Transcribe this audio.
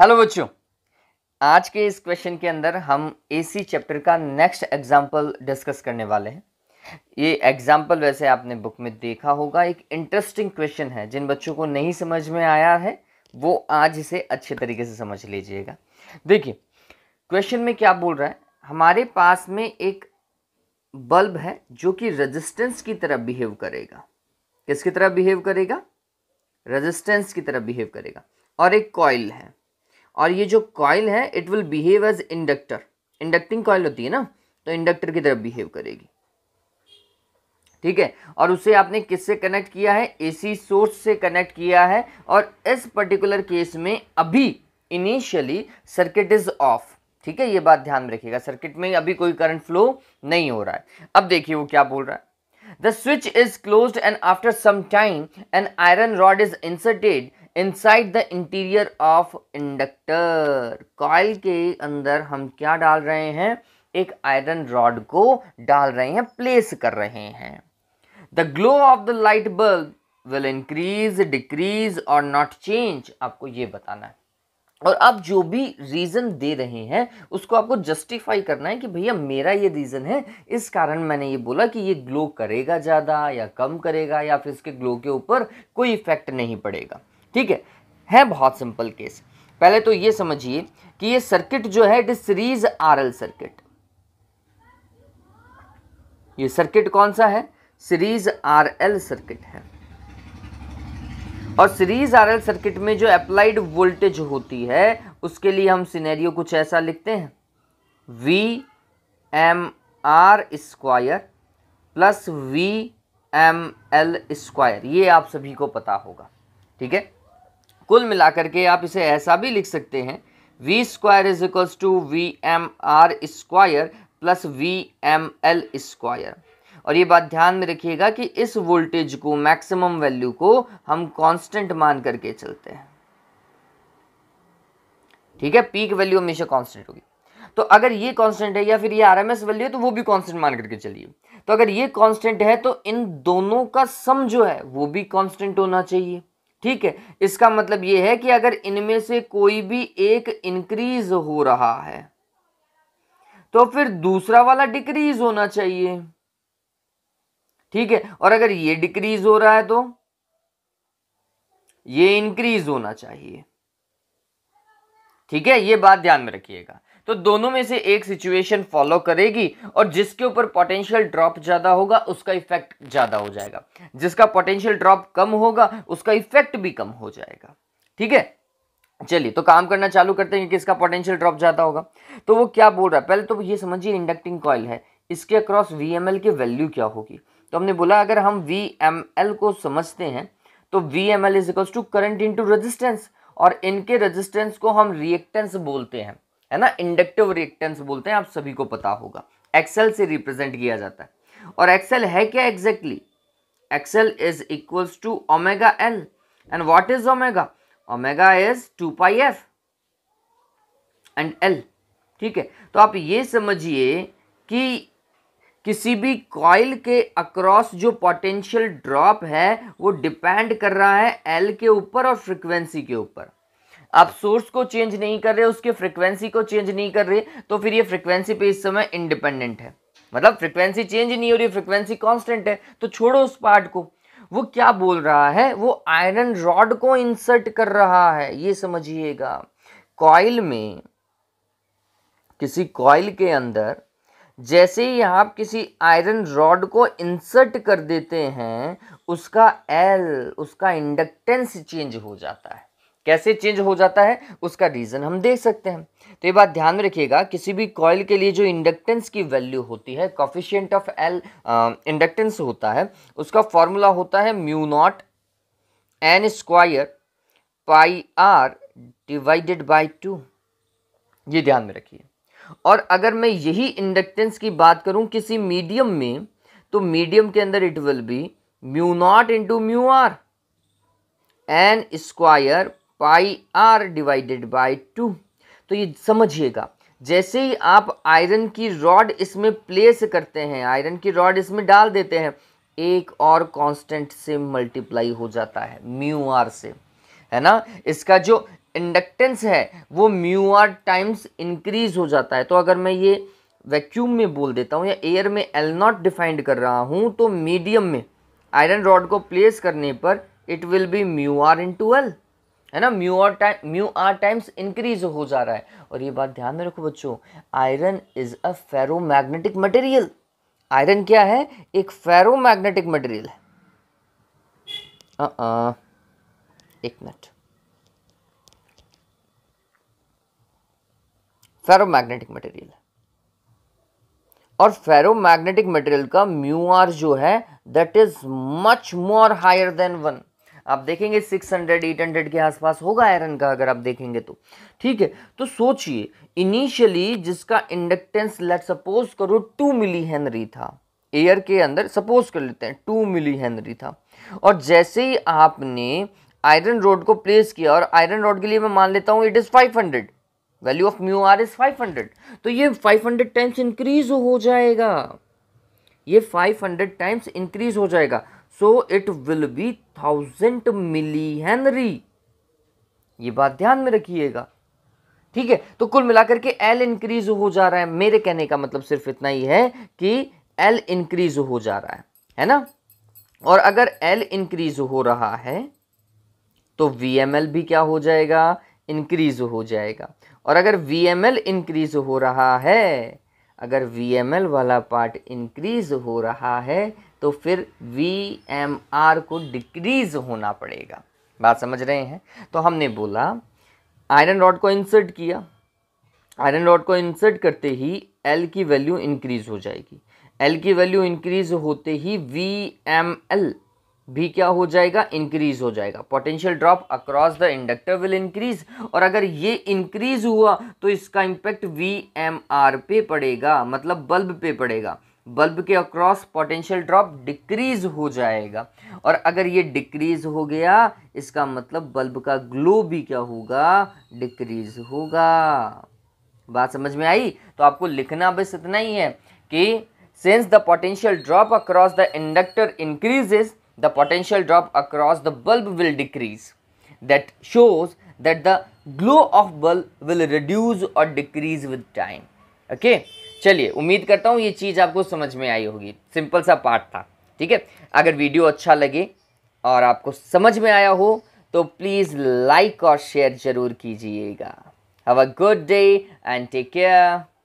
Hello बच्चों आज के इस क्वेश्चन के अंदर हम एसी चैप्टर का नेक्स्ट एग्जाम्पल डिस्कस करने वाले हैं ये एग्जाम्पल वैसे आपने बुक में देखा होगा एक इंटरेस्टिंग क्वेश्चन है जिन बच्चों को नहीं समझ में आया है वो आज इसे अच्छे तरीके से समझ लीजिएगा देखिए क्वेश्चन में क्या बोल रहा है हमारे पास में एक बल्ब है जो कि रजिस्टेंस की तरह बिहेव करेगा किसकी तरह बिहेव करेगा रजिस्टेंस की तरह बिहेव करेगा और एक कॉयल है और ये जो कॉयल है it will behave as inductor inducting coil होती है ना तो इंडक्टर की तरफ बिहेव करेगी ठीक है और उसे आपने किससे कनेक्ट किया है एसी सोर्स से कनेक्ट किया है और इस पर्टिकुलर केस में अभी इनिशियली सर्किट इज ऑफ ठीक है ये बात ध्यान में रखिएगा सर्किट में अभी कोई करंट फ्लो नहीं हो रहा है अब देखिए वो क्या बोल रहा है the switch is close and after some time an iron rod is inserted inside the interior of inductor coil के अंदर हम क्या डाल रहे हैं एक आयरन रॉड को डाल रहे हैं प्लेस कर रहे हैं the glow of the light bulb will increase decrease और नॉट चेंज आपको ये बताना है और आप जो भी रीज़न दे रहे हैं उसको आपको जस्टिफाई करना है कि भैया मेरा ये रीज़न है इस कारण मैंने ये बोला कि ये ग्लो करेगा ज़्यादा या कम करेगा या फिर इसके ग्लो के ऊपर कोई इफेक्ट नहीं पड़ेगा ठीक है है बहुत सिंपल केस पहले तो ये समझिए कि ये सर्किट जो है it is series RL circuit ये सर्किट कौन सा है सीरीज आरएल सर्किट है और सीरीज आरएल सर्किट में जो अप्लाइड वोल्टेज होती है उसके लिए हम सिनेरियो कुछ ऐसा लिखते हैं V M R square plus V M L square ये आप सभी को पता होगा ठीक है कुल मिलाकर के आप इसे ऐसा भी लिख सकते हैं V square is equals to V M R square plus V M L square और ये बात ध्यान में रखिएगा कि इस वोल्टेज को मैक्सिमम वैल्यू को हम कांस्टेंट मान करके चलते हैं ठीक है पीक वैल्यू हमेशा कांस्टेंट होगी तो अगर ये कांस्टेंट है या फिर ये आरएमएस वैल्यू है तो वो भी कांस्टेंट मान करके चलिए तो अगर ये कांस्टेंट है तो इन दोनों का सम जो है वो भी कांस्टेंट होना चाहिए ठीक है इसका मतलब यह है कि अगर इनमें से कोई भी एक इंक्रीज हो रहा है तो फिर दूसरा वाला डिक्रीज होना चाहिए ठीक है और अगर ये डिक्रीज हो रहा है तो ये इंक्रीज होना चाहिए ठीक है ये बात ध्यान में रखिएगा तो दोनों में से एक सिचुएशन फॉलो करेगी और जिसके ऊपर पोटेंशियल ड्रॉप ज़्यादा होगा उसका इफेक्ट ज़्यादा हो जाएगा जिसका पोटेंशियल ड्रॉप कम होगा उसका इफेक्ट भी कम हो जाएगा ठीक है चलिए तो काम करना चालू करते हैं कि इसका पोटेंशियल ड्रॉप ज़्यादा होगा तो वो क्या बोल रहा है पहले तो ये समझिए इंडक्टिंग कॉयल है इसके अक्रॉस वी एम की वैल्यू क्या होगी तो हमने बोला अगर हम वी को समझते हैं तो V M L is equals to current into resistance और इनके रेजिस्टेंस को हम रिएक्टेंस बोलते हैं है ना इंडक्टिव रिएक्टेंस बोलते हैं आप सभी को पता होगा एक्सेल से रिप्रेजेंट किया जाता है और एक्सेल है क्या exactly X L is equals to omega L and what is omega omega is two pi F and L ठीक है तो आप ये समझिए कि किसी भी कॉइल के अक्रॉस जो पोटेंशियल ड्रॉप है वो डिपेंड कर रहा है एल के ऊपर और फ्रिक्वेंसी के ऊपर आप सोर्स को चेंज नहीं कर रहे उसके फ्रिक्वेंसी को चेंज नहीं कर रहे तो फिर ये फ्रिक्वेंसी पे इस समय इंडिपेंडेंट है मतलब फ्रिक्वेंसी चेंज नहीं हो रही फ्रिक्वेंसी कॉन्स्टेंट है तो छोड़ो उस पार्ट को वो क्या बोल रहा है वो आयरन रॉड को इंसर्ट कर रहा है ये समझिएगा कॉइल में किसी कॉइल के अंदर जैसे ही आप किसी आयरन रॉड को इंसर्ट कर देते हैं उसका एल उसका इंडक्टेंस चेंज हो जाता है कैसे चेंज हो जाता है उसका रीज़न हम देख सकते हैं तो ये बात ध्यान में रखिएगा किसी भी कॉयल के लिए जो इंडक्टेंस की वैल्यू होती है कॉफिशियंट ऑफ एल इंडक्टेंस होता है उसका फॉर्मूला होता है mu naught N square pi R divided by two ये ध्यान में रखिए और अगर मैं यही इंडक्टेंस की बात करूं किसी मीडियम में तो मीडियम के अंदर it will be mu naught into mu R N square pi R divided by two तो ये समझिएगा जैसे ही आप आयरन की रॉड इसमें प्लेस करते हैं आयरन की रॉड इसमें डाल देते हैं एक और कांस्टेंट से मल्टीप्लाई हो जाता है म्यू आर से है ना इसका जो इंडक्टेंस है वो म्यू आर टाइम्स इंक्रीज हो जाता है तो अगर मैं ये वैक्यूम में बोल देता हूँ या एयर में एल नॉट डिफाइंड कर रहा हूँ तो मीडियम में आयरन रॉड को प्लेस करने पर it will be mu R into L है ना mu R time mu R times increase हो जा रहा है और ये बात ध्यान में रखो बच्चों iron is a ferromagnetic material iron क्या है एक फेरोमैग्नेटिक मटेरियल है आ, uh-uh. आ, एक मिनट फेरोमैग्नेटिक मटेरियल और फेरोमैग्नेटिक मटेरियल का म्यू आर जो है that is much more higher than one आप देखेंगे 600 800 के आसपास होगा आयरन का अगर आप देखेंगे तो ठीक है तो सोचिए इनिशियली जिसका इंडक्टेंस लेट सपोज करो टू मिली हेनरी था एयर के अंदर सपोज कर लेते हैं टू मिली हेनरी था और जैसे ही आपने आयरन रोड को प्लेस किया और आयरन रोड के लिए मैं मान लेता हूँ it is five hundred value of mu R is five hundred तो ये फाइव हंड्रेड टाइम्स इंक्रीज हो जाएगा ये फाइव हंड्रेड टाइम्स इंक्रीज हो जाएगा so it will be thousand milli henry ये बात ध्यान में रखिएगा ठीक है तो कुल मिलाकर के एल इंक्रीज हो जा रहा है मेरे कहने का मतलब सिर्फ इतना ही है कि एल इंक्रीज हो जा रहा है है ना और अगर एल इंक्रीज हो रहा है तो वी भी क्या हो जाएगा इंक्रीज हो जाएगा और अगर वी इंक्रीज हो रहा है अगर वी वाला पार्ट इंक्रीज हो रहा है तो फिर वी को डिक्रीज होना पड़ेगा बात समझ रहे हैं तो हमने बोला आयरन रॉड को इंसर्ट किया आयरन रॉड को इंसर्ट करते ही एल की वैल्यू इंक्रीज हो जाएगी एल की वैल्यू इंक्रीज होते ही वी एम एल भी क्या हो जाएगा इंक्रीज हो जाएगा potential drop across the inductor will increase और अगर ये इंक्रीज हुआ तो इसका इम्पैक्ट वी एम आर पे पड़ेगा मतलब बल्ब पे पड़ेगा बल्ब के अक्रॉस पोटेंशियल ड्रॉप डिक्रीज हो जाएगा और अगर ये डिक्रीज हो गया इसका मतलब बल्ब का ग्लो भी क्या होगा डिक्रीज होगा बात समझ में आई तो आपको लिखना बस इतना ही है कि since the potential drop across the inductor increases the potential drop across the bulb will decrease. That shows that the glow of bulb will reduce or decrease with time. Okay? चलिए उम्मीद करता हूँ ये चीज़ आपको समझ में आई होगी सिंपल सा पार्ट था ठीक है अगर वीडियो अच्छा लगे और आपको समझ में आया हो तो प्लीज़ लाइक और शेयर ज़रूर कीजिएगा have a good day and take care